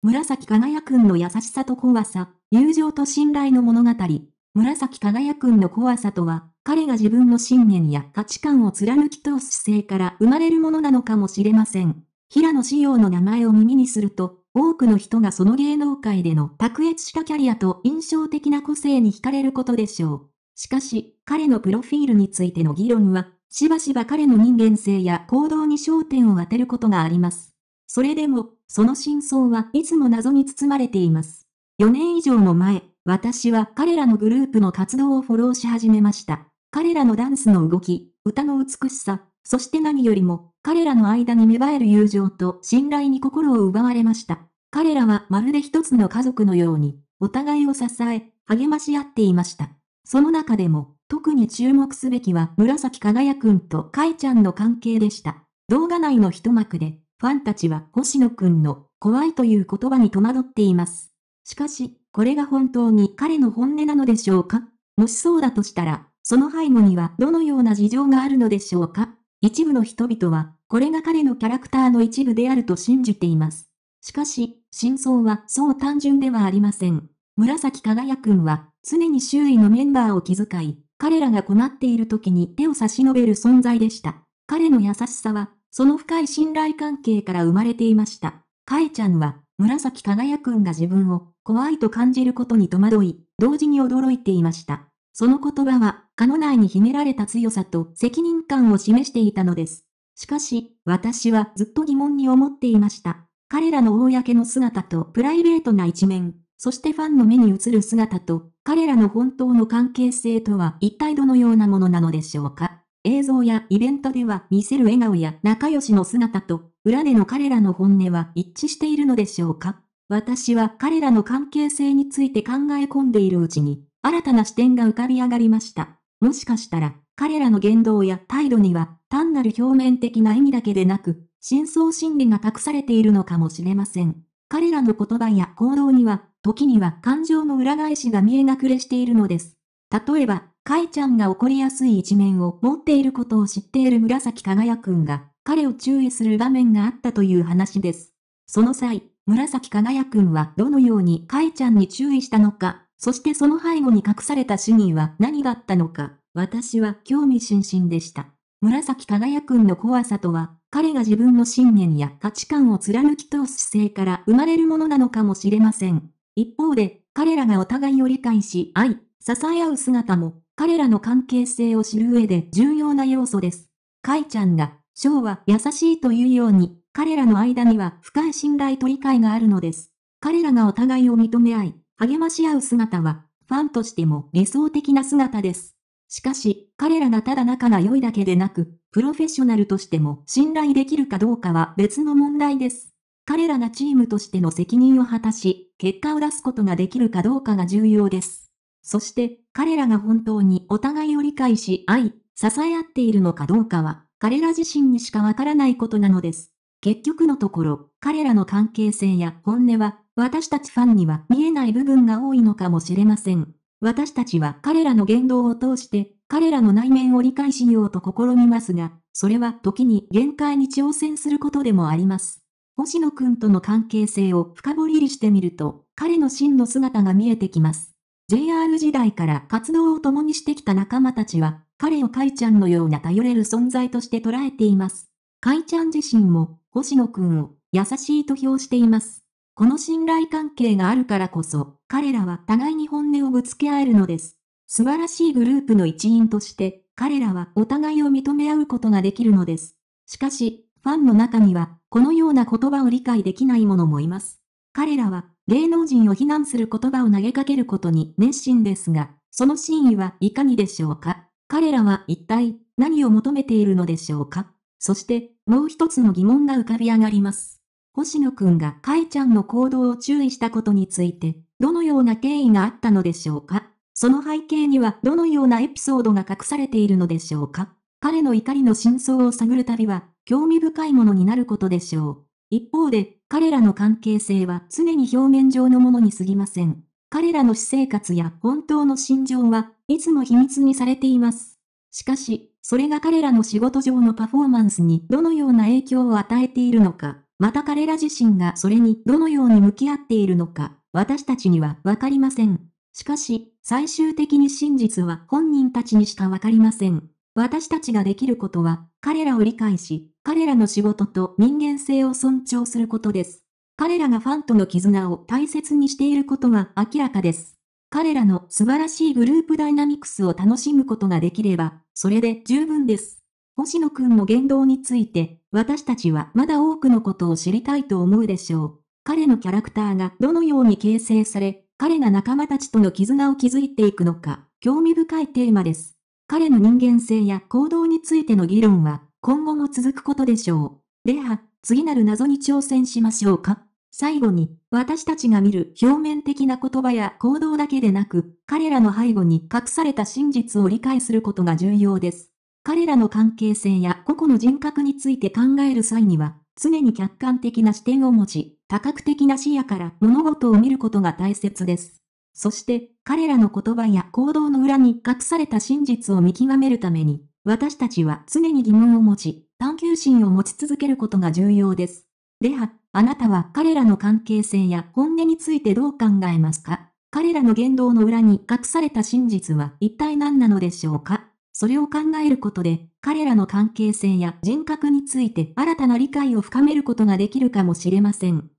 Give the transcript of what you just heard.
紫輝くんの優しさと怖さ、友情と信頼の物語。紫輝くんの怖さとは、彼が自分の信念や価値観を貫き通す姿勢から生まれるものなのかもしれません。平野紫耀の名前を耳にすると、多くの人がその芸能界での卓越したキャリアと印象的な個性に惹かれることでしょう。しかし、彼のプロフィールについての議論は、しばしば彼の人間性や行動に焦点を当てることがあります。それでも、その真相はいつも謎に包まれています。4年以上も前、私は彼らのグループの活動をフォローし始めました。彼らのダンスの動き、歌の美しさ、そして何よりも、彼らの間に芽生える友情と信頼に心を奪われました。彼らはまるで一つの家族のように、お互いを支え、励まし合っていました。その中でも、特に注目すべきは紫輝くんとカイちゃんの関係でした。動画内の一幕で、ファンたちは星野くんの怖いという言葉に戸惑っています。しかし、これが本当に彼の本音なのでしょうかもしそうだとしたら、その背後にはどのような事情があるのでしょうか一部の人々は、これが彼のキャラクターの一部であると信じています。しかし、真相はそう単純ではありません。紫輝くんは、常に周囲のメンバーを気遣い、彼らが困っている時に手を差し伸べる存在でした。彼の優しさは、その深い信頼関係から生まれていました。かえちゃんは、紫輝くんが自分を怖いと感じることに戸惑い、同時に驚いていました。その言葉は、カノ内に秘められた強さと責任感を示していたのです。しかし、私はずっと疑問に思っていました。彼らの公の姿とプライベートな一面、そしてファンの目に映る姿と、彼らの本当の関係性とは一体どのようなものなのでしょうか映像やイベントでは見せる笑顔や仲良しの姿と、裏での彼らの本音は一致しているのでしょうか私は彼らの関係性について考え込んでいるうちに、新たな視点が浮かび上がりました。もしかしたら、彼らの言動や態度には、単なる表面的な意味だけでなく、深層心理が隠されているのかもしれません。彼らの言葉や行動には、時には感情の裏返しが見え隠れしているのです。例えば、カイちゃんが怒りやすい一面を持っていることを知っている紫輝くんが、彼を注意する場面があったという話です。その際、紫輝くんはどのようにカイちゃんに注意したのか、そしてその背後に隠された死には何だったのか、私は興味津々でした。紫輝くんの怖さとは、彼が自分の信念や価値観を貫き通す姿勢から生まれるものなのかもしれません。一方で、彼らがお互いを理解し、愛、支え合う姿も、彼らの関係性を知る上で重要な要素です。カイちゃんが、ショは優しいというように、彼らの間には深い信頼と理解があるのです。彼らがお互いを認め合い、励まし合う姿は、ファンとしても理想的な姿です。しかし、彼らがただ仲が良いだけでなく、プロフェッショナルとしても信頼できるかどうかは別の問題です。彼らがチームとしての責任を果たし、結果を出すことができるかどうかが重要です。そして彼らが本当にお互いを理解し愛、支え合っているのかどうかは、彼ら自身にしかわからないことなのです。結局のところ、彼らの関係性や本音は、私たちファンには見えない部分が多いのかもしれません。私たちは彼らの言動を通して、彼らの内面を理解しようと試みますが、それは時に限界に挑戦することでもあります。星野くんとの関係性を深掘りしてみると、彼の真の姿が見えてきます。JR 時代から活動を共にしてきた仲間たちは、彼をイちゃんのような頼れる存在として捉えています。イちゃん自身も、星野くんを、優しいと評しています。この信頼関係があるからこそ、彼らは互いに本音をぶつけ合えるのです。素晴らしいグループの一員として、彼らはお互いを認め合うことができるのです。しかし、ファンの中には、このような言葉を理解できない者もいます。彼らは芸能人を非難する言葉を投げかけることに熱心ですが、その真意はいかにでしょうか彼らは一体何を求めているのでしょうかそしてもう一つの疑問が浮かび上がります。星野くんがカイちゃんの行動を注意したことについて、どのような経緯があったのでしょうかその背景にはどのようなエピソードが隠されているのでしょうか彼の怒りの真相を探る旅は興味深いものになることでしょう。一方で、彼らの関係性は常に表面上のものに過ぎません。彼らの私生活や本当の心情はいつも秘密にされています。しかし、それが彼らの仕事上のパフォーマンスにどのような影響を与えているのか、また彼ら自身がそれにどのように向き合っているのか、私たちにはわかりません。しかし、最終的に真実は本人たちにしかわかりません。私たちができることは、彼らを理解し、彼らの仕事と人間性を尊重することです。彼らがファンとの絆を大切にしていることは明らかです。彼らの素晴らしいグループダイナミクスを楽しむことができれば、それで十分です。星野くんの言動について、私たちはまだ多くのことを知りたいと思うでしょう。彼のキャラクターがどのように形成され、彼が仲間たちとの絆を築いていくのか、興味深いテーマです。彼の人間性や行動についての議論は、今後も続くことでしょう。では、次なる謎に挑戦しましょうか。最後に、私たちが見る表面的な言葉や行動だけでなく、彼らの背後に隠された真実を理解することが重要です。彼らの関係性や個々の人格について考える際には、常に客観的な視点を持ち、多角的な視野から物事を見ることが大切です。そして、彼らの言葉や行動の裏に隠された真実を見極めるために、私たちは常に疑問を持ち、探求心を持ち続けることが重要です。では、あなたは彼らの関係性や本音についてどう考えますか彼らの言動の裏に隠された真実は一体何なのでしょうかそれを考えることで、彼らの関係性や人格について新たな理解を深めることができるかもしれません。